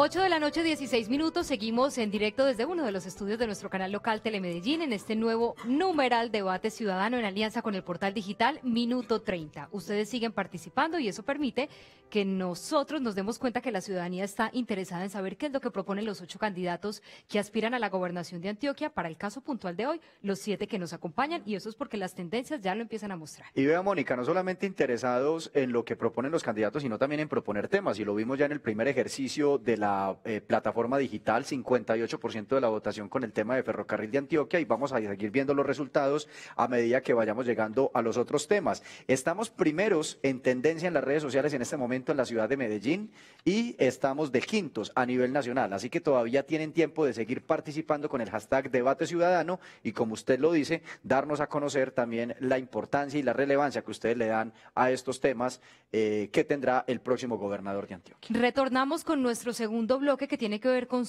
8 de la noche, 16 minutos. Seguimos en directo desde uno de los estudios de nuestro canal local Telemedellín en este nuevo numeral Debate Ciudadano en alianza con el portal digital Minuto 30. Ustedes siguen participando y eso permite que nosotros nos demos cuenta que la ciudadanía está interesada en saber qué es lo que proponen los ocho candidatos que aspiran a la gobernación de Antioquia para el caso puntual de hoy, los siete que nos acompañan y eso es porque las tendencias ya lo empiezan a mostrar. Y vea, Mónica, no solamente interesados en lo que proponen los candidatos, sino también en proponer temas y lo vimos ya en el primer ejercicio de la eh, plataforma digital, 58% de la votación con el tema de ferrocarril de Antioquia y vamos a seguir viendo los resultados a medida que vayamos llegando a los otros temas. Estamos primeros en tendencia en las redes sociales en este momento en la ciudad de Medellín y estamos de quintos a nivel nacional, así que todavía tienen tiempo de seguir participando con el hashtag debate ciudadano y como usted lo dice, darnos a conocer también la importancia y la relevancia que ustedes le dan a estos temas eh, que tendrá el próximo gobernador de Antioquia. Retornamos con nuestro segundo segundo bloque que tiene que ver con,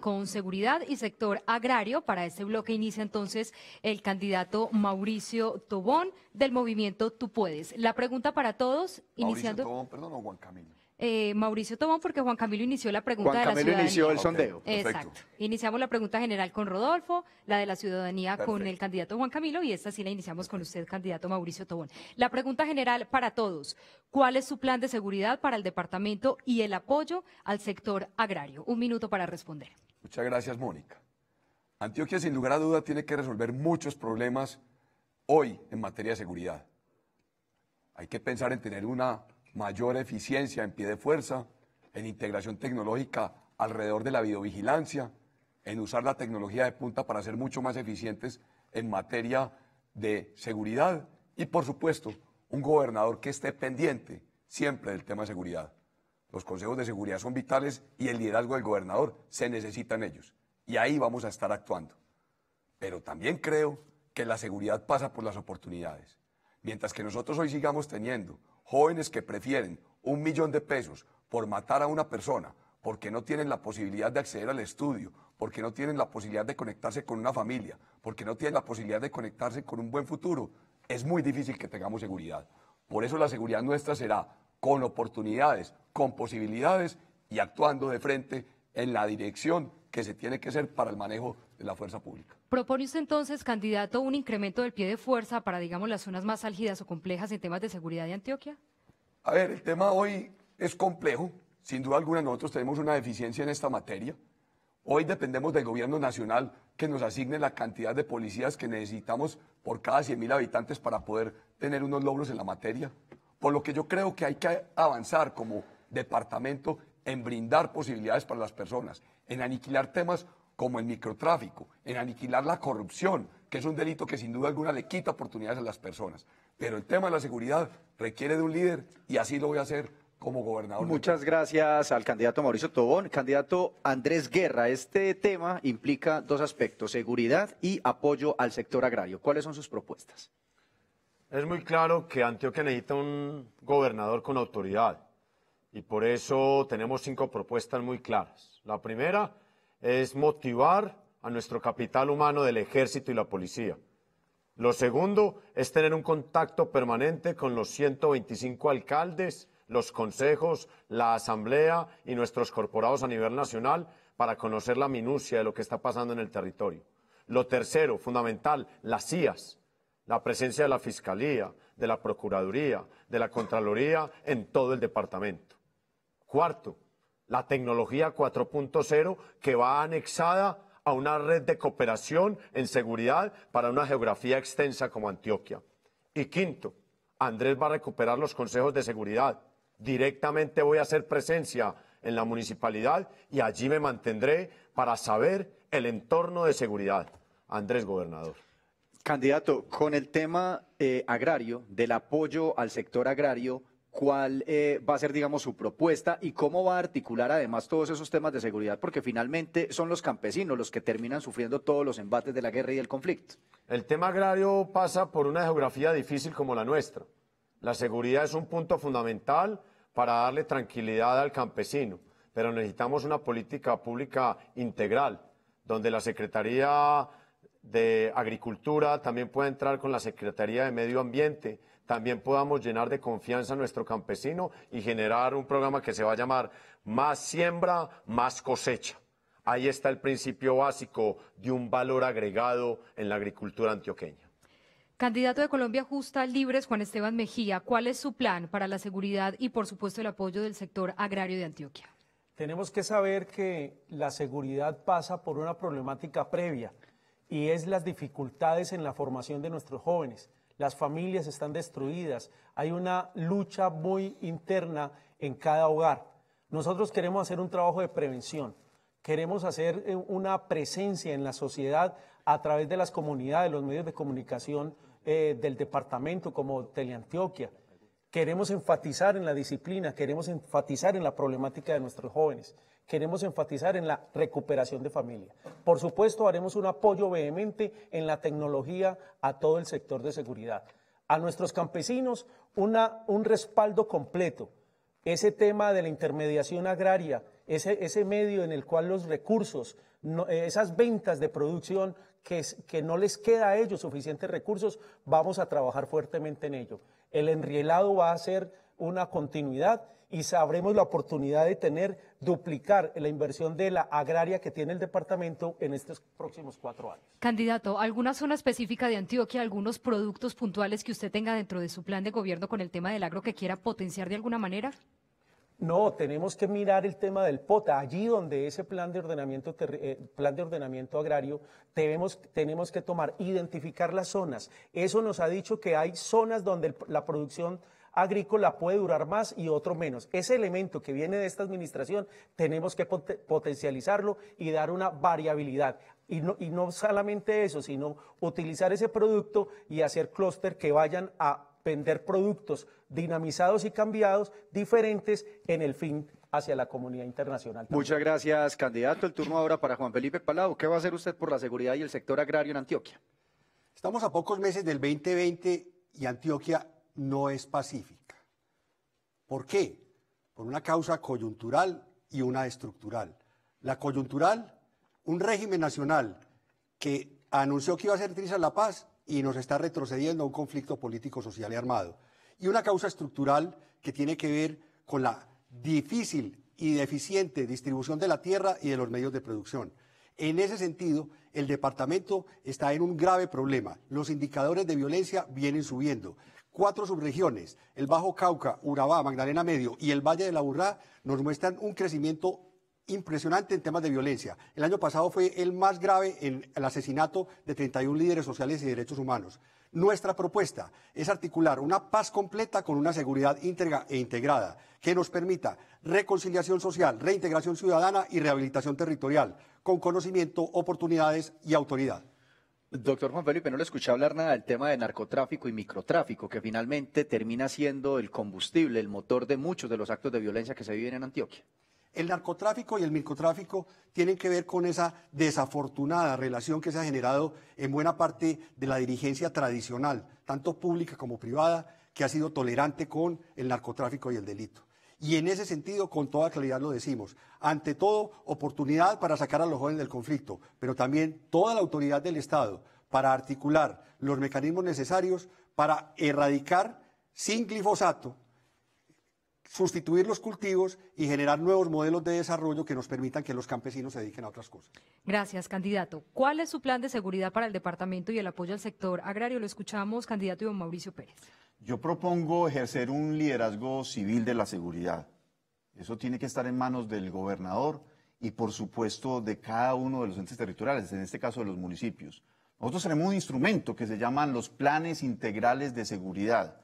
con seguridad y sector agrario. Para este bloque inicia entonces el candidato Mauricio Tobón del movimiento Tú Puedes. La pregunta para todos, Mauricio iniciando... Tobón, perdón, eh, Mauricio Tobón porque Juan Camilo inició la pregunta de la Camilo inició el sondeo. Exacto. Iniciamos la pregunta general con Rodolfo, la de la ciudadanía con el candidato Juan Camilo y esta sí la iniciamos con usted, candidato Mauricio Tobón La pregunta general para todos, ¿cuál es su plan de seguridad para el departamento y el apoyo al sector agrario? Un minuto para responder. Muchas gracias, Mónica. Antioquia, sin lugar a duda, tiene que resolver muchos problemas hoy en materia de seguridad. Hay que pensar en tener una mayor eficiencia en pie de fuerza, en integración tecnológica alrededor de la videovigilancia, en usar la tecnología de punta para ser mucho más eficientes en materia de seguridad y, por supuesto, un gobernador que esté pendiente siempre del tema de seguridad. Los consejos de seguridad son vitales y el liderazgo del gobernador se necesitan ellos. Y ahí vamos a estar actuando. Pero también creo que la seguridad pasa por las oportunidades. Mientras que nosotros hoy sigamos teniendo jóvenes que prefieren un millón de pesos por matar a una persona porque no tienen la posibilidad de acceder al estudio, porque no tienen la posibilidad de conectarse con una familia, porque no tienen la posibilidad de conectarse con un buen futuro, es muy difícil que tengamos seguridad. Por eso la seguridad nuestra será con oportunidades, con posibilidades y actuando de frente en la dirección que se tiene que hacer para el manejo de la fuerza pública. Propone usted entonces, candidato, un incremento del pie de fuerza para, digamos, las zonas más álgidas o complejas en temas de seguridad de Antioquia. A ver, el tema hoy es complejo. Sin duda alguna, nosotros tenemos una deficiencia en esta materia. Hoy dependemos del gobierno nacional que nos asigne la cantidad de policías que necesitamos por cada 100.000 habitantes para poder tener unos logros en la materia. Por lo que yo creo que hay que avanzar como departamento en brindar posibilidades para las personas, en aniquilar temas como el microtráfico, en aniquilar la corrupción, que es un delito que sin duda alguna le quita oportunidades a las personas. Pero el tema de la seguridad requiere de un líder y así lo voy a hacer como gobernador. Muchas gracias al candidato Mauricio Tobón. Candidato Andrés Guerra, este tema implica dos aspectos, seguridad y apoyo al sector agrario. ¿Cuáles son sus propuestas? Es muy claro que Antioquia necesita un gobernador con autoridad y por eso tenemos cinco propuestas muy claras. La primera es motivar a nuestro capital humano del ejército y la policía. Lo segundo es tener un contacto permanente con los 125 alcaldes, los consejos, la asamblea y nuestros corporados a nivel nacional para conocer la minucia de lo que está pasando en el territorio. Lo tercero, fundamental, las CIAs, la presencia de la Fiscalía, de la Procuraduría, de la Contraloría en todo el departamento. Cuarto, la tecnología 4.0 que va anexada a una red de cooperación en seguridad para una geografía extensa como Antioquia. Y quinto, Andrés va a recuperar los consejos de seguridad. Directamente voy a hacer presencia en la municipalidad y allí me mantendré para saber el entorno de seguridad. Andrés, gobernador. Candidato, con el tema eh, agrario, del apoyo al sector agrario, cuál eh, va a ser, digamos, su propuesta y cómo va a articular además todos esos temas de seguridad, porque finalmente son los campesinos los que terminan sufriendo todos los embates de la guerra y del conflicto. El tema agrario pasa por una geografía difícil como la nuestra. La seguridad es un punto fundamental para darle tranquilidad al campesino, pero necesitamos una política pública integral, donde la Secretaría de Agricultura también pueda entrar con la Secretaría de Medio Ambiente, también podamos llenar de confianza a nuestro campesino y generar un programa que se va a llamar Más siembra, más cosecha. Ahí está el principio básico de un valor agregado en la agricultura antioqueña. Candidato de Colombia Justa Libres, Juan Esteban Mejía, ¿cuál es su plan para la seguridad y, por supuesto, el apoyo del sector agrario de Antioquia? Tenemos que saber que la seguridad pasa por una problemática previa y es las dificultades en la formación de nuestros jóvenes las familias están destruidas, hay una lucha muy interna en cada hogar. Nosotros queremos hacer un trabajo de prevención, queremos hacer eh, una presencia en la sociedad a través de las comunidades, los medios de comunicación eh, del departamento como Teleantioquia. Queremos enfatizar en la disciplina, queremos enfatizar en la problemática de nuestros jóvenes queremos enfatizar en la recuperación de familia. Por supuesto, haremos un apoyo vehemente en la tecnología a todo el sector de seguridad. A nuestros campesinos, un respaldo completo. Ese tema de la intermediación agraria, ese, medio en el cual los recursos, eh, esas ventas de producción que, que no les queda a ellos suficientes recursos, vamos a trabajar fuertemente en ello. El enrielado va a ser una continuidad y sabremos la oportunidad de tener, duplicar la inversión de la agraria que tiene el departamento en estos próximos cuatro años. Candidato, ¿alguna zona específica de Antioquia, algunos productos puntuales que usted tenga dentro de su plan de gobierno con el tema del agro que quiera potenciar de alguna manera? No, tenemos que mirar el tema del POTA. Allí donde ese plan de ordenamiento, eh, plan de ordenamiento agrario tenemos, tenemos que tomar, identificar las zonas. Eso nos ha dicho que hay zonas donde la producción agrícola puede durar más y otro menos. Ese elemento que viene de esta administración tenemos que potencializarlo y dar una variabilidad. Y no, y no solamente eso, sino utilizar ese producto y hacer clúster que vayan a vender productos dinamizados y cambiados diferentes en el fin hacia la comunidad internacional. Muchas gracias, candidato. El turno ahora para Juan Felipe Palau. ¿Qué va a hacer usted por la seguridad y el sector agrario en Antioquia? Estamos a pocos meses del 2020 y Antioquia no es pacífica. ¿Por qué? Por una causa coyuntural y una estructural. La coyuntural, un régimen nacional que anunció que iba a ser triste la paz y nos está retrocediendo a un conflicto político, social y armado. Y una causa estructural que tiene que ver con la difícil y deficiente distribución de la tierra y de los medios de producción. En ese sentido, el departamento está en un grave problema. Los indicadores de violencia vienen subiendo cuatro subregiones, el Bajo Cauca, Urabá, Magdalena Medio y el Valle de la Urrá, nos muestran un crecimiento impresionante en temas de violencia. El año pasado fue el más grave en el asesinato de 31 líderes sociales y derechos humanos. Nuestra propuesta es articular una paz completa con una seguridad íntegra e integrada que nos permita reconciliación social, reintegración ciudadana y rehabilitación territorial, con conocimiento, oportunidades y autoridad. Doctor Juan Felipe, no le escuché hablar nada del tema de narcotráfico y microtráfico, que finalmente termina siendo el combustible, el motor de muchos de los actos de violencia que se viven en Antioquia. El narcotráfico y el microtráfico tienen que ver con esa desafortunada relación que se ha generado en buena parte de la dirigencia tradicional, tanto pública como privada, que ha sido tolerante con el narcotráfico y el delito. Y en ese sentido, con toda claridad lo decimos. Ante todo, oportunidad para sacar a los jóvenes del conflicto, pero también toda la autoridad del Estado para articular los mecanismos necesarios para erradicar sin glifosato, sustituir los cultivos y generar nuevos modelos de desarrollo que nos permitan que los campesinos se dediquen a otras cosas. Gracias, candidato. ¿Cuál es su plan de seguridad para el departamento y el apoyo al sector agrario? Lo escuchamos, candidato Iván Mauricio Pérez. Yo propongo ejercer un liderazgo civil de la seguridad. Eso tiene que estar en manos del gobernador y, por supuesto, de cada uno de los entes territoriales, en este caso de los municipios. Nosotros tenemos un instrumento que se llaman los planes integrales de seguridad.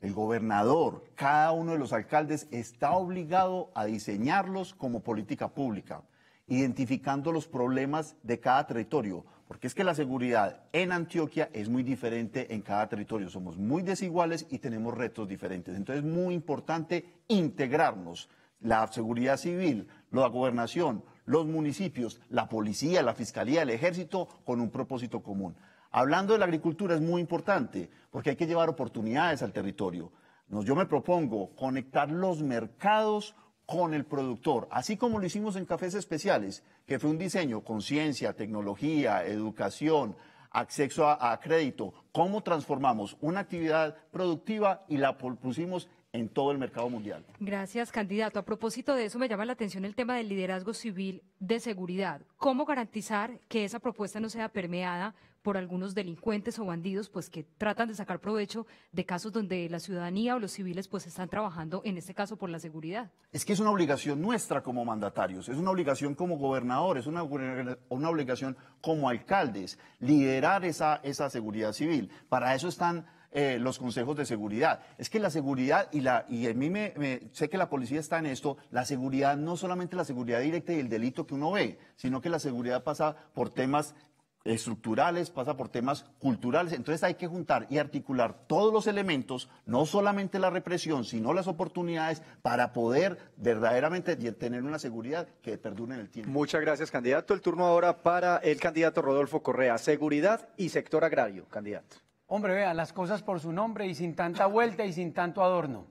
El gobernador, cada uno de los alcaldes está obligado a diseñarlos como política pública, identificando los problemas de cada territorio, porque es que la seguridad en Antioquia es muy diferente en cada territorio. Somos muy desiguales y tenemos retos diferentes. Entonces es muy importante integrarnos. La seguridad civil, la gobernación, los municipios, la policía, la fiscalía, el ejército, con un propósito común. Hablando de la agricultura es muy importante porque hay que llevar oportunidades al territorio. Yo me propongo conectar los mercados con el productor, así como lo hicimos en Cafés Especiales, que fue un diseño con ciencia, tecnología, educación, acceso a, crédito, cómo transformamos una actividad productiva y la pusimos en todo el mercado mundial. Gracias, candidato. A propósito de eso, me llama la atención el tema del liderazgo civil de seguridad. ¿Cómo garantizar que esa propuesta no sea permeada por algunos delincuentes o bandidos pues que tratan de sacar provecho de casos donde la ciudadanía o los civiles pues están trabajando en este caso por la seguridad. Es que es una obligación nuestra como mandatarios, es una obligación como gobernadores, es una obligación como alcaldes liderar esa esa seguridad civil. Para eso están eh, los consejos de seguridad. Es que la seguridad, y, la, y a mí me, sé que la policía está en esto, la seguridad no solamente la seguridad directa y el delito que uno ve, sino que la seguridad pasa por temas estructurales, pasa por temas culturales. Entonces hay que juntar y articular todos los elementos, no solamente la represión, sino las oportunidades para poder verdaderamente tener una seguridad que perdure en el tiempo. Muchas gracias, candidato. El turno ahora para el candidato Rodolfo Correa. Seguridad y sector agrario, candidato. Hombre, vea, las cosas por su nombre y sin tanta vuelta y sin tanto adorno.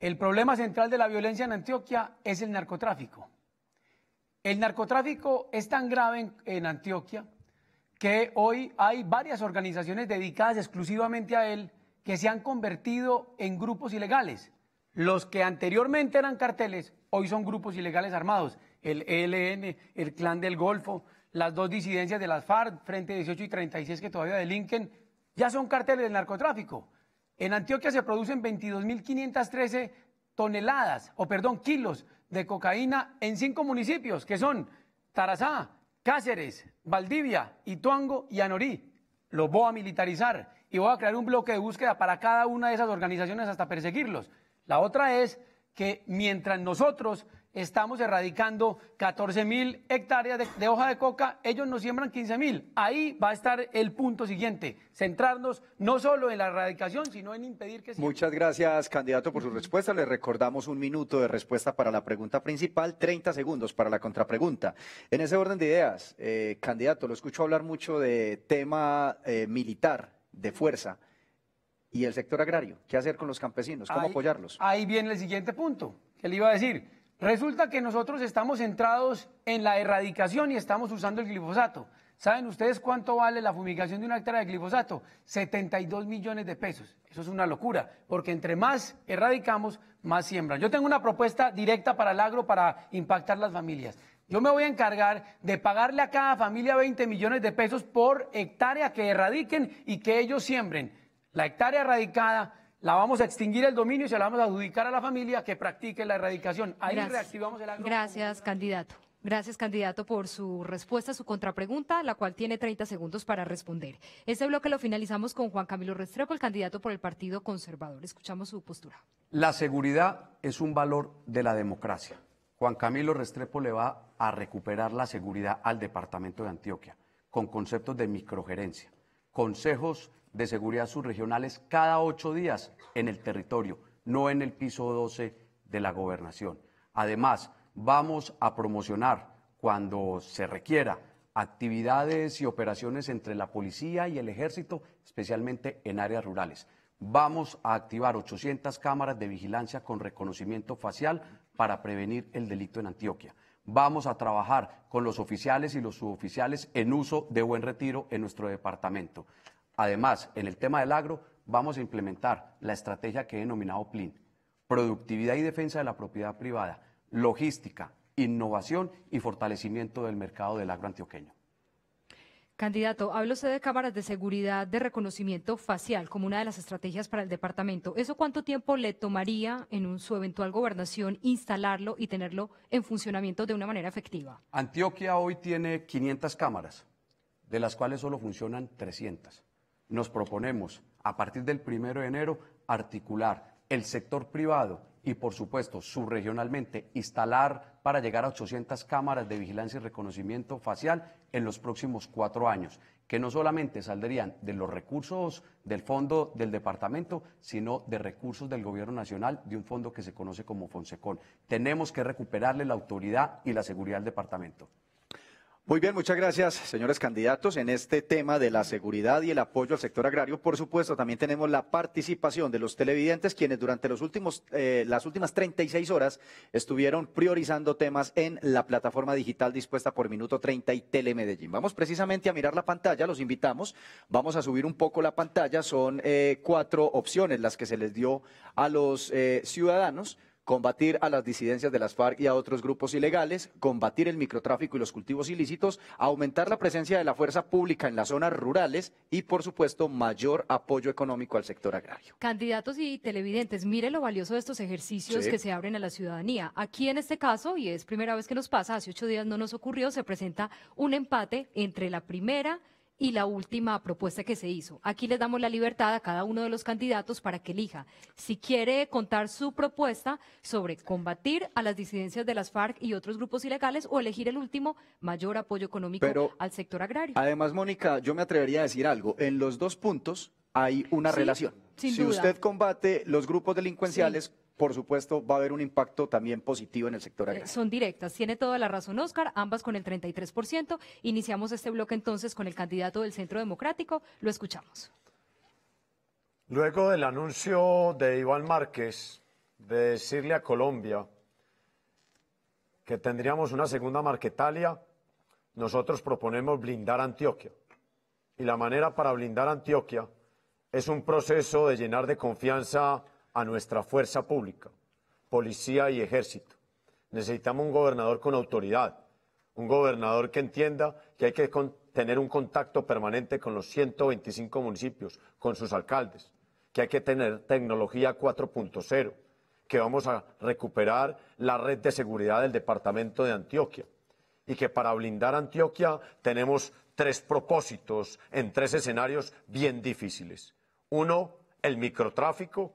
El problema central de la violencia en Antioquia es el narcotráfico. El narcotráfico es tan grave en, en Antioquia que hoy hay varias organizaciones dedicadas exclusivamente a él que se han convertido en grupos ilegales. Los que anteriormente eran carteles, hoy son grupos ilegales armados. El ELN, el Clan del Golfo, las dos disidencias de las FARC, Frente 18 y 36 que todavía delinquen, ya son carteles del narcotráfico. En Antioquia se producen 22.513 toneladas, o perdón, kilos de cocaína en cinco municipios, que son Tarazá, Cáceres, Valdivia, Ituango y Anorí. Lo voy a militarizar y voy a crear un bloque de búsqueda para cada una de esas organizaciones hasta perseguirlos. La otra es que mientras nosotros estamos erradicando 14 mil hectáreas de, hoja de coca, ellos nos siembran 15 mil. Ahí va a estar el punto siguiente, centrarnos no solo en la erradicación, sino en impedir que se... Muchas gracias, candidato, por su respuesta. Le recordamos un minuto de respuesta para la pregunta principal, 30 segundos para la contrapregunta. En ese orden de ideas, eh, candidato, lo escucho hablar mucho de tema eh, militar, de fuerza. Y el sector agrario, ¿qué hacer con los campesinos? ¿Cómo apoyarlos? Ahí viene el siguiente punto que le iba a decir Resulta que nosotros estamos centrados en la erradicación y estamos usando el glifosato. ¿Saben ustedes cuánto vale la fumigación de una hectárea de glifosato? 72 millones de pesos. Eso es una locura, porque entre más erradicamos, más siembra. Yo tengo una propuesta directa para el agro para impactar las familias. Yo me voy a encargar de pagarle a cada familia 20 millones de pesos por hectárea que erradiquen y que ellos siembren. La hectárea erradicada la vamos a extinguir el dominio y se la vamos a adjudicar a la familia que practique la erradicación. Ahí Gracias. reactivamos el Gracias, candidato. Gracias, candidato, por su respuesta, su contrapregunta, la cual tiene 30 segundos para responder. Este bloque lo finalizamos con Juan Camilo Restrepo, el candidato por el Partido Conservador. Escuchamos su postura. La seguridad es un valor de la democracia. Juan Camilo Restrepo le va a recuperar la seguridad al Departamento de Antioquia con conceptos de microgerencia consejos de seguridad subregionales cada ocho días en el territorio, no en el piso 12 de la gobernación. Además, vamos a promocionar cuando se requiera actividades y operaciones entre la policía y el ejército, especialmente en áreas rurales. Vamos a activar 800 cámaras de vigilancia con reconocimiento facial para prevenir el delito en Antioquia vamos a trabajar con los oficiales y los suboficiales en uso de buen retiro en nuestro departamento. Además, en el tema del agro, vamos a implementar la estrategia que he denominado PLIN, productividad y defensa de la propiedad privada, logística, innovación y fortalecimiento del mercado del agro antioqueño. Candidato, usted de cámaras de seguridad de reconocimiento facial como una de las estrategias para el departamento. ¿Eso cuánto tiempo le tomaría en un, su eventual gobernación instalarlo y tenerlo en funcionamiento de una manera efectiva? Antioquia hoy tiene 500 cámaras, de las cuales solo funcionan 300. Nos proponemos, a partir del 1 de enero, articular el sector privado y, por supuesto, subregionalmente, instalar para llegar a 800 cámaras de vigilancia y reconocimiento facial en los próximos cuatro años, que no solamente saldrían de los recursos del fondo del departamento, sino de recursos del gobierno nacional, de un fondo que se conoce como Fonsecon. Tenemos que recuperarle la autoridad y la seguridad al departamento. Muy bien, muchas gracias, señores candidatos. En este tema de la seguridad y el apoyo al sector agrario, por supuesto, también tenemos la participación de los televidentes, quienes durante los últimos, eh, las últimas 36 horas estuvieron priorizando temas en la plataforma digital dispuesta por Minuto 30 y Telemedellín. Vamos precisamente a mirar la pantalla, los invitamos. Vamos a subir un poco la pantalla. Son eh, cuatro opciones las que se les dio a los eh, ciudadanos combatir a las disidencias de las FARC y a otros grupos ilegales, combatir el microtráfico y los cultivos ilícitos, aumentar la presencia de la fuerza pública en las zonas rurales y, por supuesto, mayor apoyo económico al sector agrario. Candidatos y televidentes, mire lo valioso de estos ejercicios que se abren a la ciudadanía. Aquí en este caso, y es primera vez que nos pasa, hace ocho días no nos ocurrió, se presenta un empate entre la primera y la última propuesta que se hizo. Aquí les damos la libertad a cada uno de los candidatos para que elija si quiere contar su propuesta sobre combatir a las disidencias de las FARC y otros grupos ilegales o elegir el último, mayor apoyo económico al sector agrario. Además, Mónica, yo me atrevería a decir algo. En los dos puntos hay una relación. si usted combate los grupos delincuenciales, por supuesto, va a haber un impacto también positivo en el sector eh, agrario. Son directas, tiene toda la razón Oscar, ambas con el 33%. Iniciamos este bloque entonces con el candidato del Centro Democrático, lo escuchamos. Luego del anuncio de Iván Márquez de decirle a Colombia que tendríamos una segunda Marquetalia, nosotros proponemos blindar Antioquia. Y la manera para blindar Antioquia es un proceso de llenar de confianza a nuestra fuerza pública, policía y ejército. Necesitamos un gobernador con autoridad, un gobernador que entienda que hay que tener un contacto permanente con los 125 municipios, con sus alcaldes, que hay que tener tecnología 4.0, que vamos a recuperar la red de seguridad del departamento de Antioquia y que para blindar Antioquia tenemos tres propósitos en tres escenarios bien difíciles. Uno, el microtráfico,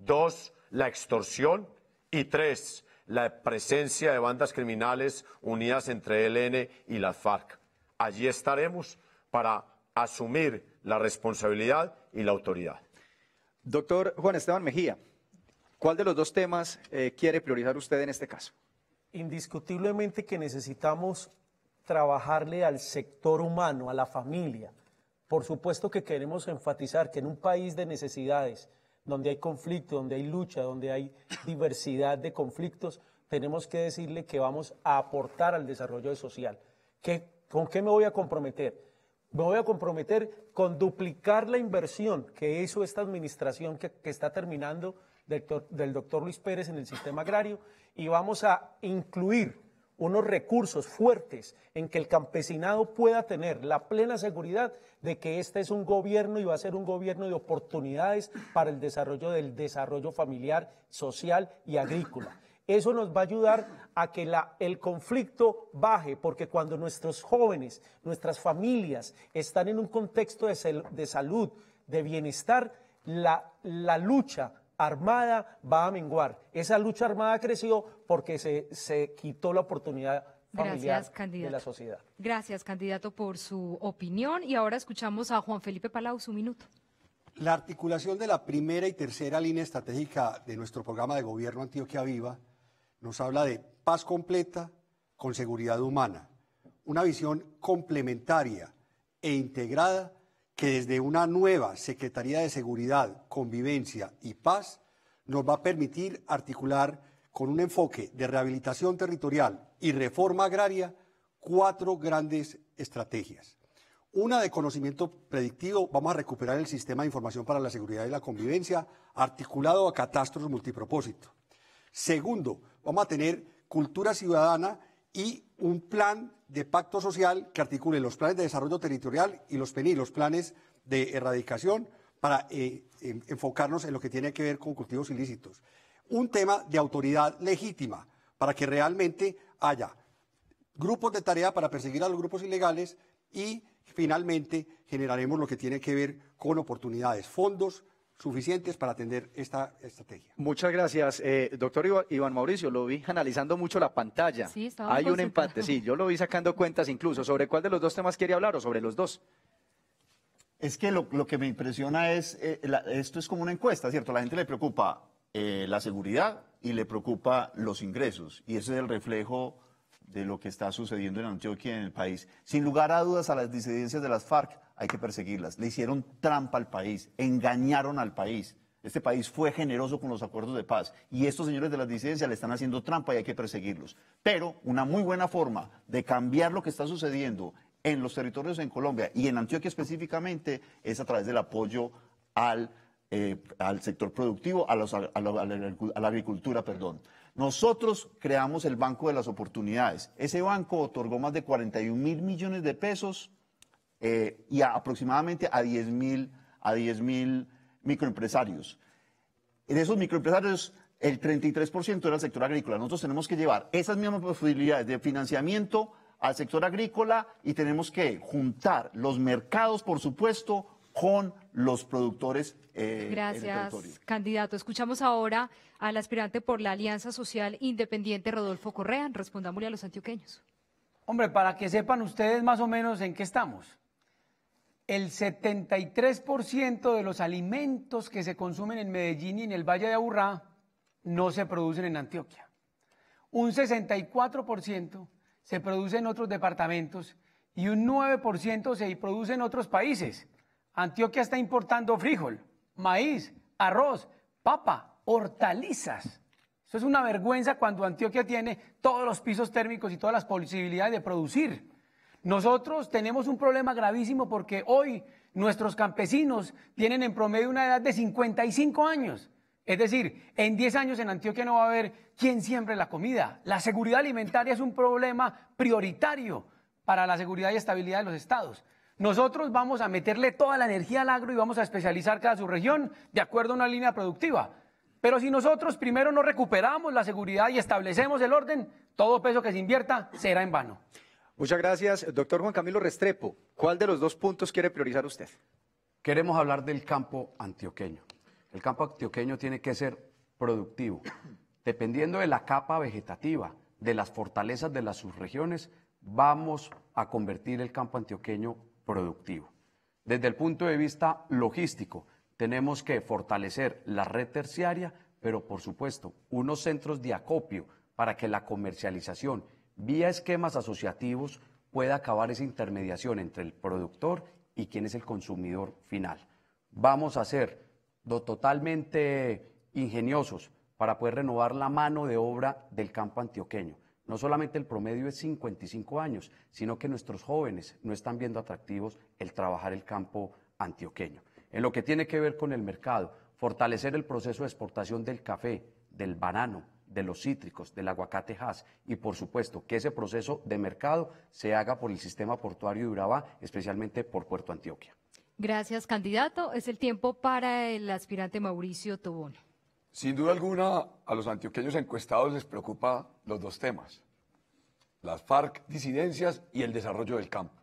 Dos, la extorsión. Y tres, la presencia de bandas criminales unidas entre ELN y la FARC. Allí estaremos para asumir la responsabilidad y la autoridad. Doctor Juan Esteban Mejía, ¿cuál de los dos temas eh, quiere priorizar usted en este caso? Indiscutiblemente que necesitamos trabajarle al sector humano, a la familia. Por supuesto que queremos enfatizar que en un país de necesidades, donde hay conflicto, donde hay lucha, donde hay diversidad de conflictos, tenemos que decirle que vamos a aportar al desarrollo social. ¿Con qué me voy a comprometer? Me voy a comprometer con duplicar la inversión que hizo esta administración que, está terminando del, del doctor Luis Pérez en el sistema agrario y vamos a incluir unos recursos fuertes en que el campesinado pueda tener la plena seguridad de que este es un gobierno y va a ser un gobierno de oportunidades para el desarrollo del desarrollo familiar, social y agrícola. Eso nos va a ayudar a que el conflicto baje, porque cuando nuestros jóvenes, nuestras familias están en un contexto de, salud, de bienestar, la lucha armada va a menguar. Esa lucha armada creció porque se, se quitó la oportunidad familiar de la sociedad. Gracias, candidato, por su opinión. Y ahora escuchamos a Juan Felipe Palau, su minuto. La articulación de la primera y tercera línea estratégica de nuestro programa de gobierno Antioquia Viva nos habla de paz completa con seguridad humana, una visión complementaria e integrada que desde una nueva Secretaría de Seguridad, Convivencia y Paz nos va a permitir articular con un enfoque de rehabilitación territorial y reforma agraria cuatro grandes estrategias. Una de conocimiento predictivo, vamos a recuperar el sistema de información para la seguridad y la convivencia articulado a catastros multipropósito. Segundo, vamos a tener cultura ciudadana y un plan de pacto social que articule los planes de desarrollo territorial y los PENI, los planes de erradicación, para eh, enfocarnos en lo que tiene que ver con cultivos ilícitos. Un tema de autoridad legítima, para que realmente haya grupos de tarea para perseguir a los grupos ilegales y finalmente generaremos lo que tiene que ver con oportunidades, fondos suficientes para atender esta estrategia. Muchas gracias, eh, doctor Iván Mauricio. Lo vi analizando mucho la pantalla. Sí, Hay un empate, sí, yo lo vi sacando cuentas incluso. ¿Sobre cuál de los dos temas quería hablar o sobre los dos? Es que lo, que me impresiona es, eh, esto es como una encuesta, ¿cierto? La gente le preocupa eh, la seguridad y le preocupa los ingresos. Y ese es el reflejo de lo que está sucediendo en Antioquia y en el país. Sin lugar a dudas a las disidencias de las FARC hay que perseguirlas. Le hicieron trampa al país, engañaron al país. Este país fue generoso con los acuerdos de paz y estos señores de las disidencias le están haciendo trampa y hay que perseguirlos. Pero una muy buena forma de cambiar lo que está sucediendo en los territorios en Colombia y en Antioquia específicamente es a través del apoyo al, eh, sector productivo, a, la, a la agricultura, perdón. Nosotros creamos el Banco de las Oportunidades. Ese banco otorgó más de 41 mil millones de pesos eh, y aproximadamente a 10.000 a microempresarios. En esos microempresarios, el 33% era el sector agrícola. Nosotros tenemos que llevar esas mismas posibilidades de financiamiento al sector agrícola y tenemos que juntar los mercados, por supuesto, con los productores. Eh, Gracias, candidato. Escuchamos ahora al aspirante por la Alianza Social Independiente, Rodolfo Correa. Respondámosle a los antioqueños. Hombre, para que sepan ustedes más o menos en qué estamos el 73% de los alimentos que se consumen en Medellín y en el Valle de Aburrá no se producen en Antioquia. Un 64% se produce en otros departamentos y un 9% se produce en otros países. Antioquia está importando frijol, maíz, arroz, papa, hortalizas. Eso es una vergüenza cuando Antioquia tiene todos los pisos térmicos y todas las posibilidades de producir nosotros tenemos un problema gravísimo porque hoy nuestros campesinos tienen en promedio una edad de 55 años. Es decir, en 10 años en Antioquia no va a haber quien siembre la comida. La seguridad alimentaria es un problema prioritario para la seguridad y estabilidad de los estados. Nosotros vamos a meterle toda la energía al agro y vamos a especializar cada subregión de acuerdo a una línea productiva. Pero si nosotros primero no recuperamos la seguridad y establecemos el orden, todo peso que se invierta será en vano. Muchas gracias. Doctor Juan Camilo Restrepo, ¿cuál de los dos puntos quiere priorizar usted? Queremos hablar del campo antioqueño. El campo antioqueño tiene que ser productivo. Dependiendo de la capa vegetativa, de las fortalezas de las subregiones, vamos a convertir el campo antioqueño productivo. Desde el punto de vista logístico, tenemos que fortalecer la red terciaria, pero por supuesto, unos centros de acopio para que la comercialización vía esquemas asociativos puede acabar esa intermediación entre el productor y quien es el consumidor final. Vamos a ser totalmente ingeniosos para poder renovar la mano de obra del campo antioqueño. No solamente el promedio es 55 años, sino que nuestros jóvenes no están viendo atractivos el trabajar el campo antioqueño. En lo que tiene que ver con el mercado, fortalecer el proceso de exportación del café, del banano, de los cítricos, del aguacate y por supuesto que ese proceso de mercado se haga por el sistema portuario de Urabá, especialmente por Puerto Antioquia. Gracias, candidato. Es el tiempo para el aspirante Mauricio Tobón. Sin duda alguna, a los antioqueños encuestados les preocupa los dos temas, las FARC disidencias y el desarrollo del campo.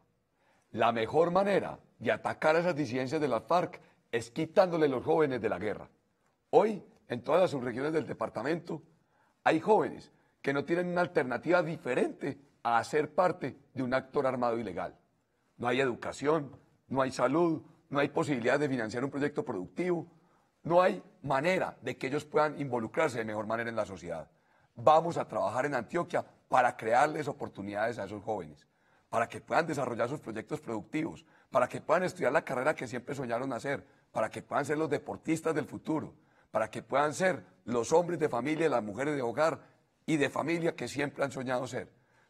La mejor manera de atacar a esas disidencias de las FARC es quitándole los jóvenes de la guerra. Hoy, en todas las subregiones del departamento, hay jóvenes que no tienen una alternativa diferente a ser parte de un actor armado ilegal. No hay educación, no hay salud, no hay posibilidad de financiar un proyecto productivo, no hay manera de que ellos puedan involucrarse de mejor manera en la sociedad. Vamos a trabajar en Antioquia para crearles oportunidades a esos jóvenes, para que puedan desarrollar sus proyectos productivos, para que puedan estudiar la carrera que siempre soñaron hacer, para que puedan ser los deportistas del futuro, para que puedan ser los hombres de familia, las mujeres de hogar y de familia que siempre han soñado ser.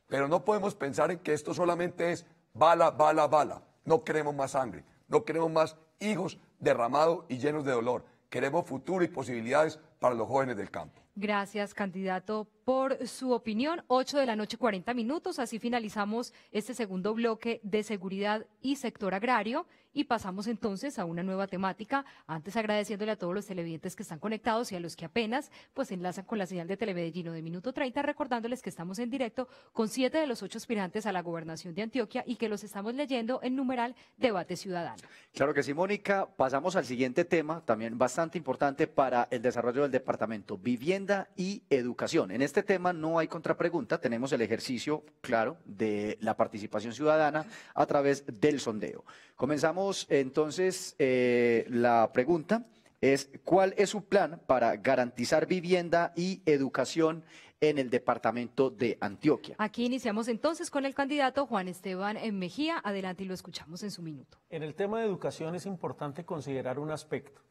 Pero no podemos pensar en que esto solamente es bala, bala, bala. No queremos más sangre, no queremos más hijos derramados y llenos de dolor. Queremos futuro y posibilidades para los jóvenes del campo. Gracias, candidato, por su opinión. 8 de la noche, 40 minutos. Así finalizamos este segundo bloque de seguridad y sector agrario y pasamos entonces a una nueva temática, antes agradeciéndole a todos los televidentes que están conectados y a los que apenas pues enlazan con la señal de Telemedellino de Minuto 30, recordándoles que estamos en directo con siete de los ocho aspirantes a la gobernación de Antioquia y que los estamos leyendo en numeral Debate Ciudadano. Claro que sí, Mónica, pasamos al siguiente tema, también bastante importante para el desarrollo del departamento, vivienda y educación. En este tema no hay contrapregunta, tenemos el ejercicio, claro, de la participación ciudadana a través del sondeo. Comenzamos entonces, eh, la pregunta es, ¿cuál es su plan para garantizar vivienda y educación en el departamento de Antioquia. Aquí iniciamos entonces con el candidato Juan Esteban eh, Mejía. Adelante y lo escuchamos en su minuto. En el tema de educación es importante considerar un aspecto.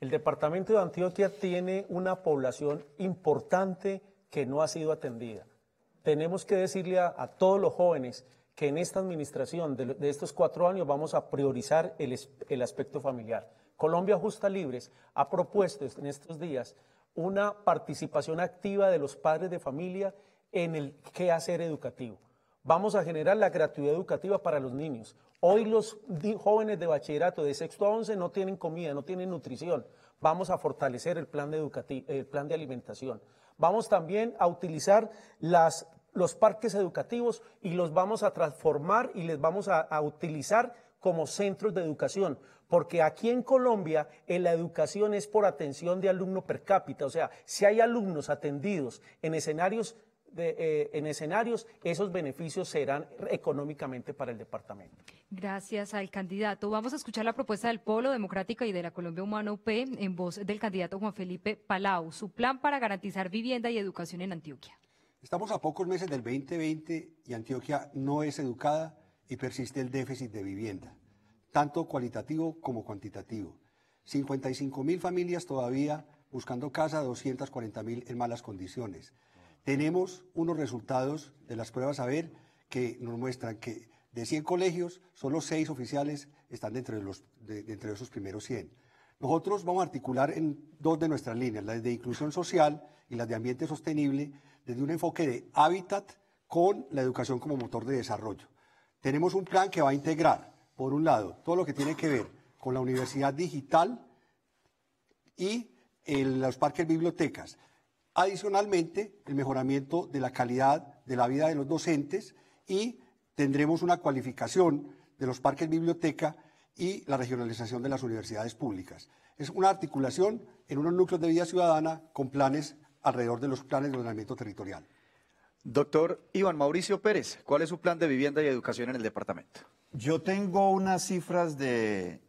El departamento de Antioquia tiene una población importante que no ha sido atendida. Tenemos que decirle a todos los jóvenes que en esta administración de, estos cuatro años vamos a priorizar el, aspecto familiar. Colombia Justa Libres ha propuesto en estos días una participación activa de los padres de familia en el quehacer educativo. Vamos a generar la gratuidad educativa para los niños. Hoy los jóvenes de bachillerato de sexto a once no tienen comida, no tienen nutrición. Vamos a fortalecer el plan de, el plan de alimentación. Vamos también a utilizar las los parques educativos y los vamos a transformar y les vamos a, utilizar como centros de educación, porque aquí en Colombia en la educación es por atención de alumno per cápita, o sea, si hay alumnos atendidos en escenarios eh, en escenarios, esos beneficios serán económicamente para el departamento. Gracias al candidato. Vamos a escuchar la propuesta del Polo Democrática y de la Colombia humano p en voz del candidato Juan Felipe Palau, su plan para garantizar vivienda y educación en Antioquia. Estamos a pocos meses del 2020 y Antioquia no es educada y persiste el déficit de vivienda, tanto cualitativo como cuantitativo. 55 mil familias todavía buscando casa, 240 mil en malas condiciones. Tenemos unos resultados de las pruebas a ver que nos muestran que de 100 colegios, solo 6 oficiales están dentro de, los, esos primeros 100. Nosotros vamos a articular en dos de nuestras líneas, las de inclusión social y las de ambiente sostenible, desde un enfoque de hábitat con la educación como motor de desarrollo. Tenemos un plan que va a integrar, por un lado, todo lo que tiene que ver con la universidad digital y eh, los parques bibliotecas. Adicionalmente, el mejoramiento de la calidad de la vida de los docentes y tendremos una cualificación de los parques biblioteca y la regionalización de las universidades públicas. Es una articulación en unos núcleos de vida ciudadana con planes alrededor de los planes de ordenamiento territorial. Doctor Iván Mauricio Pérez, ¿cuál es su plan de vivienda y educación en el departamento? Yo tengo unas cifras de,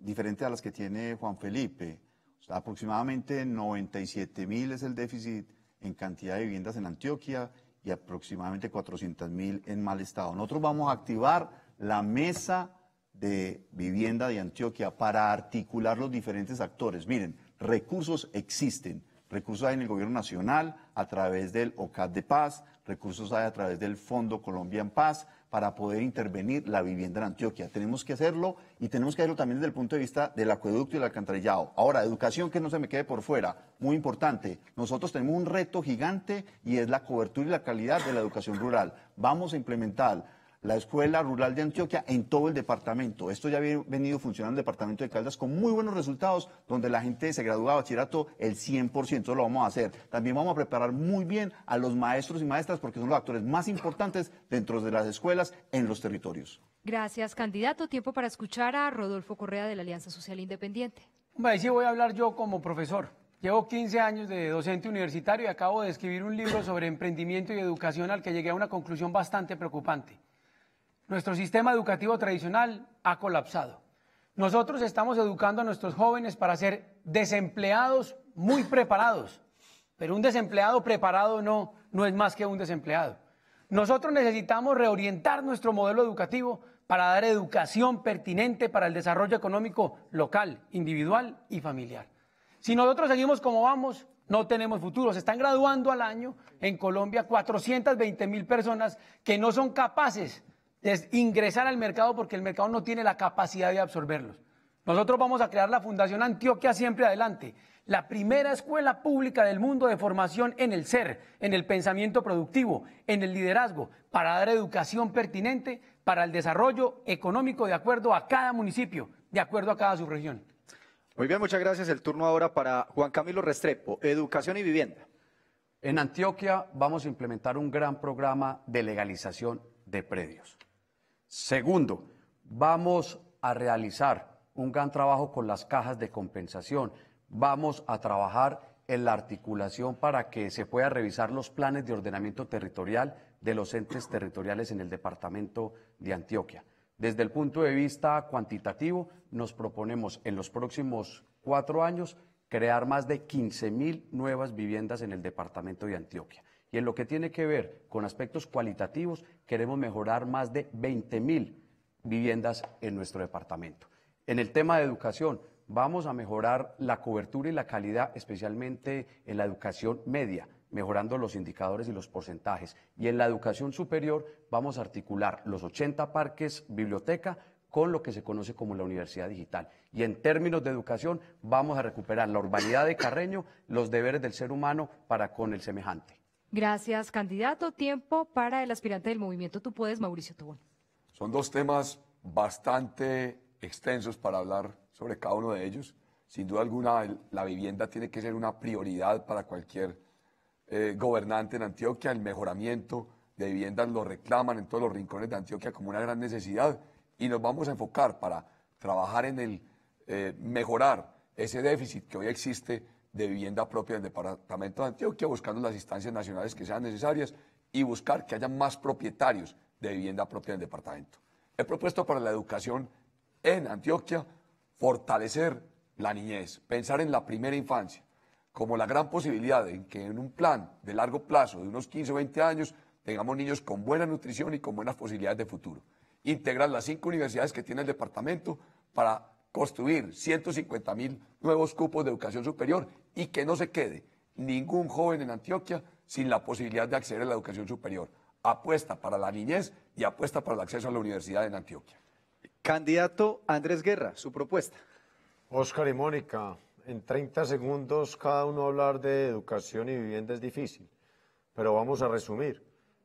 diferentes a las que tiene Juan Felipe. aproximadamente 97 mil es el déficit en cantidad de viviendas en Antioquia y aproximadamente 400 mil en mal estado. Nosotros vamos a activar la mesa de vivienda de Antioquia para articular los diferentes actores. Miren, recursos existen Recursos hay en el Gobierno Nacional a través del OCAD de Paz, recursos hay a través del Fondo Colombia en Paz para poder intervenir la vivienda en Antioquia. Tenemos que hacerlo y tenemos que hacerlo también desde el punto de vista del acueducto y el alcantarillado. Ahora, educación que no se me quede por fuera, muy importante. Nosotros tenemos un reto gigante y es la cobertura y la calidad de la educación rural. Vamos a implementar la Escuela Rural de Antioquia en todo el departamento. Esto ya había venido funcionando en el departamento de Caldas con muy buenos resultados, donde la gente se gradúa de bachillerato el 100%, lo vamos a hacer. También vamos a preparar muy bien a los maestros y maestras porque son los actores más importantes dentro de las escuelas en los territorios. Gracias, candidato. Tiempo para escuchar a Rodolfo Correa de la Alianza Social Independiente. sí voy a hablar yo como profesor. Llevo 15 años de docente universitario y acabo de escribir un libro sobre emprendimiento y educación al que llegué a una conclusión bastante preocupante. Nuestro sistema educativo tradicional ha colapsado. Nosotros estamos educando a nuestros jóvenes para ser desempleados muy preparados, pero un desempleado preparado no, no es más que un desempleado. Nosotros necesitamos reorientar nuestro modelo educativo para dar educación pertinente para el desarrollo económico local, individual y familiar. Si nosotros seguimos como vamos, no tenemos futuro. Se están graduando al año en Colombia 420 mil personas que no son capaces es ingresar al mercado porque el mercado no tiene la capacidad de absorberlos. Nosotros vamos a crear la Fundación Antioquia Siempre Adelante, la primera escuela pública del mundo de formación en el ser, en el pensamiento productivo, en el liderazgo, para dar educación pertinente para el desarrollo económico de acuerdo a cada municipio, de acuerdo a cada subregión. Muy bien, muchas gracias. El turno ahora para Juan Camilo Restrepo, Educación y Vivienda. En Antioquia vamos a implementar un gran programa de legalización de predios. Segundo, vamos a realizar un gran trabajo con las cajas de compensación. Vamos a trabajar en la articulación para que se pueda revisar los planes de ordenamiento territorial de los entes territoriales en el departamento de Antioquia. Desde el punto de vista cuantitativo, nos proponemos en los próximos cuatro años crear más de 15 mil nuevas viviendas en el departamento de Antioquia. Y en lo que tiene que ver con aspectos cualitativos, queremos mejorar más de 20 mil viviendas en nuestro departamento. En el tema de educación, vamos a mejorar la cobertura y la calidad, especialmente en la educación media mejorando los indicadores y los porcentajes. Y en la educación superior vamos a articular los 80 parques biblioteca con lo que se conoce como la universidad digital. Y en términos de educación, vamos a recuperar la urbanidad de Carreño, los deberes del ser humano para con el semejante. Gracias, candidato. Tiempo para el aspirante del movimiento Tú Puedes, Mauricio Tobón. Son dos temas bastante extensos para hablar sobre cada uno de ellos. Sin duda alguna, la vivienda tiene que ser una prioridad para cualquier eh, gobernante en Antioquia. El mejoramiento de viviendas lo reclaman en todos los rincones de Antioquia como una gran necesidad y nos vamos a enfocar para trabajar en el eh, mejorar ese déficit que hoy existe de vivienda propia del Departamento de Antioquia, buscando las instancias nacionales que sean necesarias y buscar que haya más propietarios de vivienda propia del departamento. He propuesto para la educación en Antioquia fortalecer la niñez, pensar en la primera infancia, como la gran posibilidad de que en un plan de largo plazo, de unos 15 o 20 años, tengamos niños con buena nutrición y con buenas posibilidades de futuro. Integrar las cinco universidades que tiene el departamento para construir 150 mil nuevos cupos de educación superior y que no se quede ningún joven en Antioquia sin la posibilidad de acceder a la educación superior. Apuesta para la niñez y apuesta para el acceso a la universidad en Antioquia. Candidato Andrés Guerra, su propuesta. Óscar y Mónica, en 30 segundos cada uno hablar de educación y vivienda es difícil, pero vamos a resumir.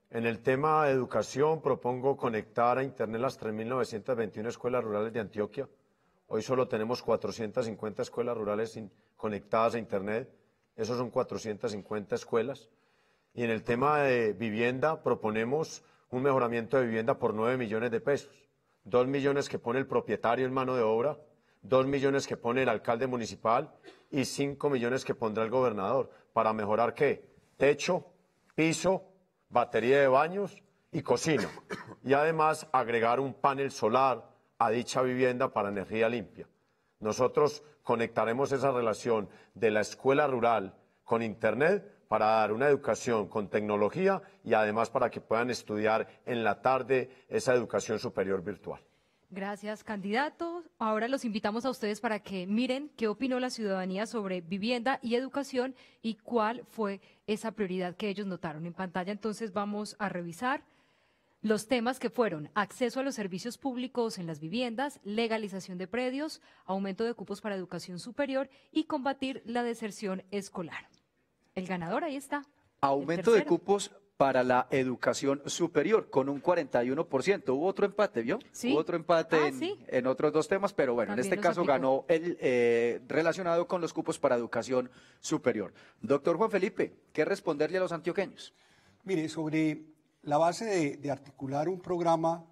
En el tema educación propongo conectar a Internet las 3.921 escuelas rurales de Antioquia, Hoy solo tenemos 450 escuelas rurales conectadas a Internet. Esos son 450 escuelas. Y en el tema de vivienda proponemos un mejoramiento de vivienda por 9 millones de pesos. 2 millones que pone el propietario en mano de obra, 2 millones que pone el alcalde municipal y 5 millones que pondrá el gobernador. ¿Para mejorar qué? Techo, piso, batería de baños y cocina. Y además agregar un panel solar, a dicha vivienda para energía limpia. Nosotros conectaremos esa relación de la escuela rural con Internet para dar una educación con tecnología y además para que puedan estudiar en la tarde esa educación superior virtual. Gracias, candidato. Ahora los invitamos a ustedes para que miren qué opinó la ciudadanía sobre vivienda y educación y cuál fue esa prioridad que ellos notaron. En pantalla entonces vamos a revisar. Los temas que fueron acceso a los servicios públicos en las viviendas, legalización de predios, aumento de cupos para educación superior y combatir la deserción escolar. El ganador ahí está. Aumento de cupos para la educación superior con un 41%. Hubo otro empate, ¿vio? Sí. Hubo otro empate ah, en, otros dos temas, pero bueno, en este caso ganó el eh, relacionado con los cupos para educación superior. Doctor Juan Felipe, ¿qué responderle a los antioqueños? Mire, sobre la base de, articular un programa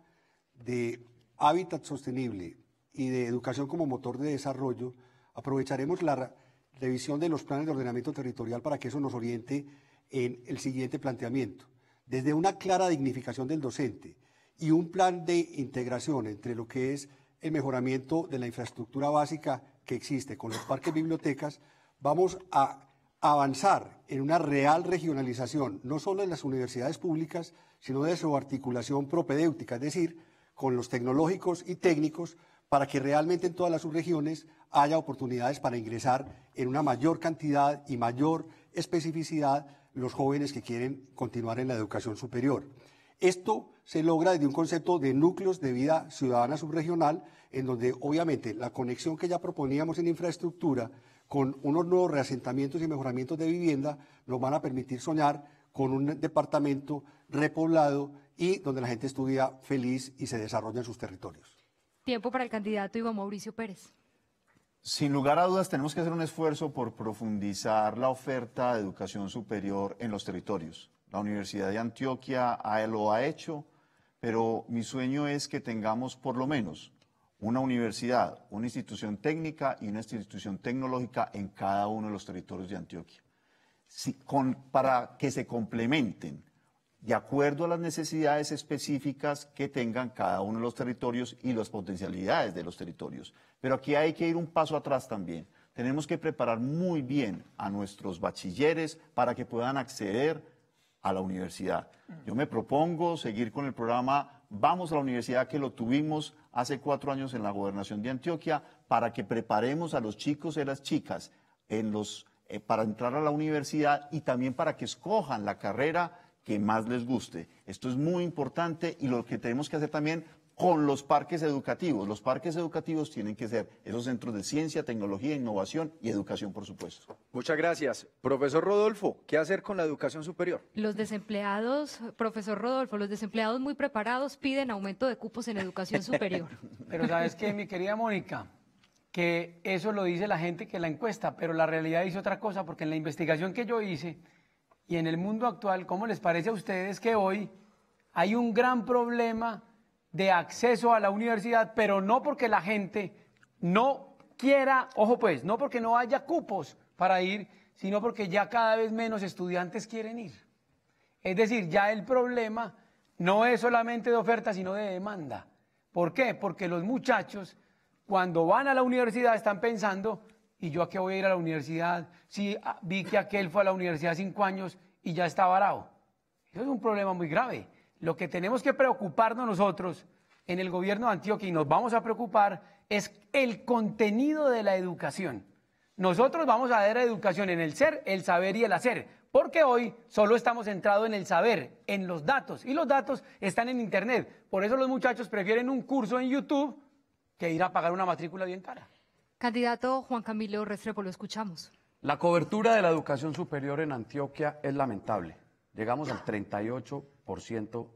de hábitat sostenible y de educación como motor de desarrollo, aprovecharemos la revisión de los planes de ordenamiento territorial para que eso nos oriente en el siguiente planteamiento. Desde una clara dignificación del docente y un plan de integración entre lo que es el mejoramiento de la infraestructura básica que existe con los parques bibliotecas, vamos a avanzar en una real regionalización, no solo en las universidades públicas, sino de su articulación propedéutica, es decir, con los tecnológicos y técnicos, para que realmente en todas las subregiones haya oportunidades para ingresar en una mayor cantidad y mayor especificidad los jóvenes que quieren continuar en la educación superior. Esto se logra desde un concepto de núcleos de vida ciudadana subregional, en donde obviamente la conexión que ya proponíamos en infraestructura con unos nuevos reasentamientos y mejoramientos de vivienda, nos van a permitir soñar con un departamento repoblado y donde la gente estudia feliz y se desarrolla en sus territorios. Tiempo para el candidato Iván Mauricio Pérez. Sin lugar a dudas, tenemos que hacer un esfuerzo por profundizar la oferta de educación superior en los territorios. La Universidad de Antioquia lo ha hecho, pero mi sueño es que tengamos por lo menos una universidad, una institución técnica y una institución tecnológica en cada uno de los territorios de Antioquia. para que se complementen de acuerdo a las necesidades específicas que tengan cada uno de los territorios y las potencialidades de los territorios. Pero aquí hay que ir un paso atrás también. Tenemos que preparar muy bien a nuestros bachilleres para que puedan acceder a la universidad. Yo me propongo seguir con el programa vamos a la universidad que lo tuvimos hace cuatro años en la gobernación de Antioquia para que preparemos a los chicos y las chicas eh, para entrar a la universidad y también para que escojan la carrera que más les guste. Esto es muy importante y lo que tenemos que hacer también con los parques educativos. Los parques educativos tienen que ser esos centros de ciencia, tecnología, innovación y educación, por supuesto. Muchas gracias. Profesor Rodolfo, ¿qué hacer con la educación superior? Los desempleados, profesor Rodolfo, los desempleados muy preparados piden aumento de cupos en educación superior. Pero sabes qué, mi querida Mónica, que eso lo dice la gente que la encuesta, pero la realidad dice otra cosa, porque en la investigación que yo hice y en el mundo actual, ¿cómo les parece a ustedes que hoy hay un gran problema de acceso a la universidad, pero no porque la gente no quiera, ojo pues, no porque no haya cupos para ir, sino porque ya cada vez menos estudiantes quieren ir. Es decir, ya el problema no es solamente de oferta, sino de demanda. ¿Por qué? Porque los muchachos cuando van a la universidad están pensando, ¿y yo a qué voy a ir a la universidad? Si ah, vi que aquel fue a la universidad cinco años y ya está varado. Eso es un problema muy grave. Lo que tenemos que preocuparnos nosotros en el gobierno de Antioquia y nos vamos a preocupar es el contenido de la educación. Nosotros vamos a dar educación en el ser, el saber y el hacer, porque hoy solo estamos centrados en el saber, en los datos, y los datos están en Internet. Por eso los muchachos prefieren un curso en YouTube que ir a pagar una matrícula bien cara. Candidato Juan Camilo Restrepo, lo escuchamos. La cobertura de la educación superior en Antioquia es lamentable. Llegamos al 38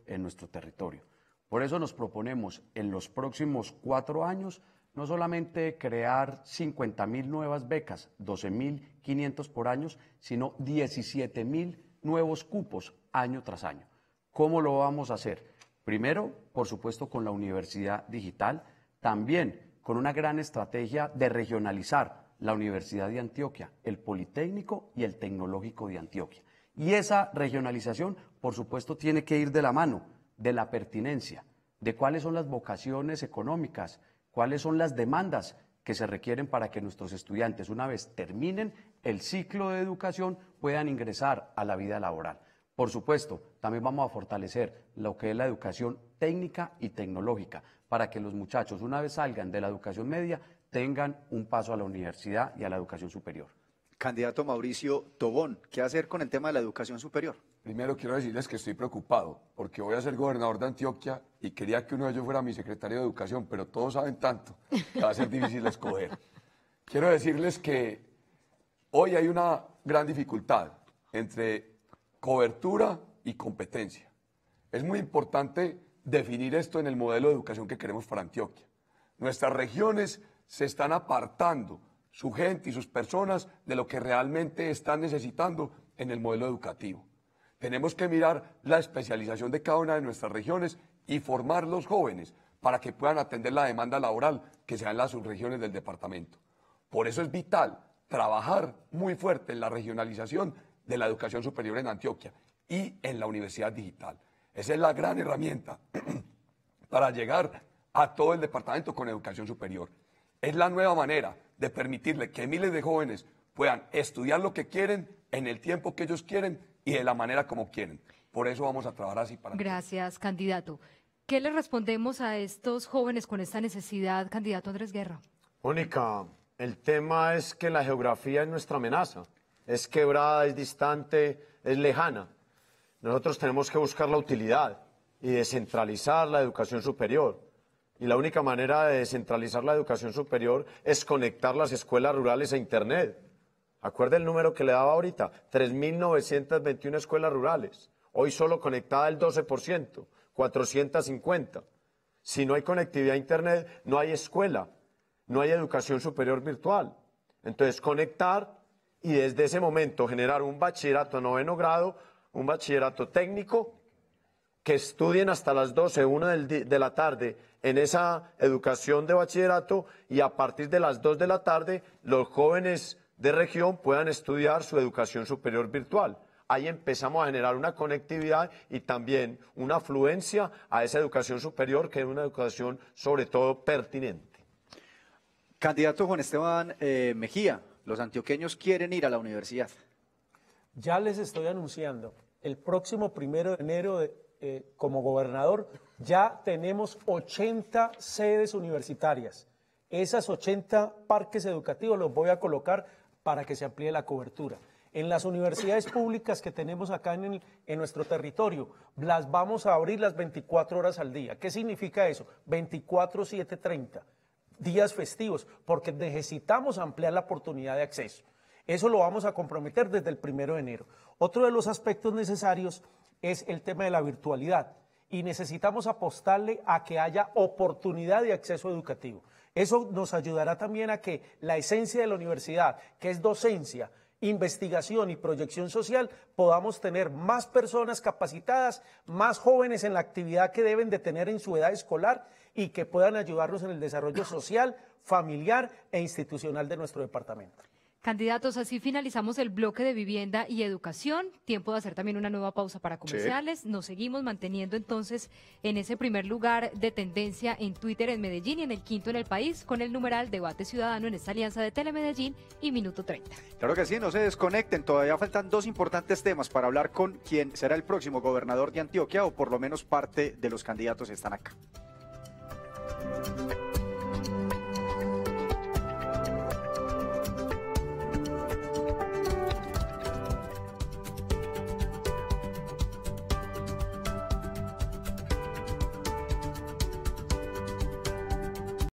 en nuestro territorio. Por eso nos proponemos en los próximos cuatro años no solamente crear 50.000 nuevas becas, 12.500 por año, sino 17.000 nuevos cupos año tras año. ¿Cómo lo vamos a hacer? Primero, por supuesto, con la universidad digital, también con una gran estrategia de regionalizar la Universidad de Antioquia, el Politécnico y el Tecnológico de Antioquia. Y esa regionalización por supuesto, tiene que ir de la mano de la pertinencia, de cuáles son las vocaciones económicas, cuáles son las demandas que se requieren para que nuestros estudiantes, una vez terminen el ciclo de educación, puedan ingresar a la vida laboral. Por supuesto, también vamos a fortalecer lo que es la educación técnica y tecnológica, para que los muchachos, una vez salgan de la educación media, tengan un paso a la universidad y a la educación superior. Candidato Mauricio Tobón, ¿qué hacer con el tema de la educación superior? Primero quiero decirles que estoy preocupado porque voy a ser gobernador de Antioquia y quería que uno de ellos fuera mi secretario de Educación, pero todos saben tanto que va a ser difícil escoger. Quiero decirles que hoy hay una gran dificultad entre cobertura y competencia. Es muy importante definir esto en el modelo de educación que queremos para Antioquia. Nuestras regiones se están apartando su gente y sus personas de lo que realmente están necesitando en el modelo educativo tenemos que mirar la especialización de cada una de nuestras regiones y formar los jóvenes para que puedan atender la demanda laboral que se da en las subregiones del departamento. Por eso es vital trabajar muy fuerte en la regionalización de la educación superior en Antioquia y en la universidad digital. Esa es la gran herramienta para llegar a todo el departamento con educación superior. Es la nueva manera de permitirle que miles de jóvenes puedan estudiar lo que quieren en el tiempo que ellos quieren y de la manera como quieren. Por eso vamos a trabajar así para. Gracias, candidato. ¿Qué le respondemos a estos jóvenes con esta necesidad, candidato Andrés Guerra? Única. el tema es que la geografía es nuestra amenaza. Es quebrada, es distante, es lejana. Nosotros tenemos que buscar la utilidad y descentralizar la educación superior. Y la única manera de descentralizar la educación superior es conectar las escuelas rurales a Internet Acuerda el número que le daba ahorita, 3.921 escuelas rurales. Hoy solo conectada el 12%, 450. Si no hay conectividad a Internet, no hay escuela, no hay educación superior virtual. Entonces, conectar y desde ese momento generar un bachillerato noveno grado, un bachillerato técnico, que estudien hasta las 12, 1 de la tarde en esa educación de bachillerato y a partir de las 2 de la tarde los jóvenes de región puedan estudiar su educación superior virtual. Ahí empezamos a generar una conectividad y también una afluencia a esa educación superior, que es una educación sobre todo pertinente. Candidato Juan Esteban eh, Mejía, los antioqueños quieren ir a la universidad. Ya les estoy anunciando, el próximo primero de enero eh, como gobernador ya tenemos 80 sedes universitarias. Esas 80 parques educativos los voy a colocar para que se amplíe la cobertura. En las universidades públicas que tenemos acá en, en, nuestro territorio, las vamos a abrir las 24 horas al día. ¿Qué significa eso? 24, 7, 30 días festivos, porque necesitamos ampliar la oportunidad de acceso. Eso lo vamos a comprometer desde el primero de enero. Otro de los aspectos necesarios es el tema de la virtualidad y necesitamos apostarle a que haya oportunidad de acceso educativo. Eso nos ayudará también a que la esencia de la universidad, que es docencia, investigación y proyección social, podamos tener más personas capacitadas, más jóvenes en la actividad que deben de tener en su edad escolar y que puedan ayudarnos en el desarrollo social, familiar e institucional de nuestro departamento. Candidatos, así finalizamos el bloque de vivienda y educación. Tiempo de hacer también una nueva pausa para comerciales. Nos seguimos manteniendo entonces en ese primer lugar de tendencia en Twitter en Medellín y en el quinto en el país con el numeral Debate Ciudadano en esta alianza de Telemedellín y Minuto 30. Claro que sí, no se desconecten. Todavía faltan dos importantes temas para hablar con quien será el próximo gobernador de Antioquia o por lo menos parte de los candidatos están acá.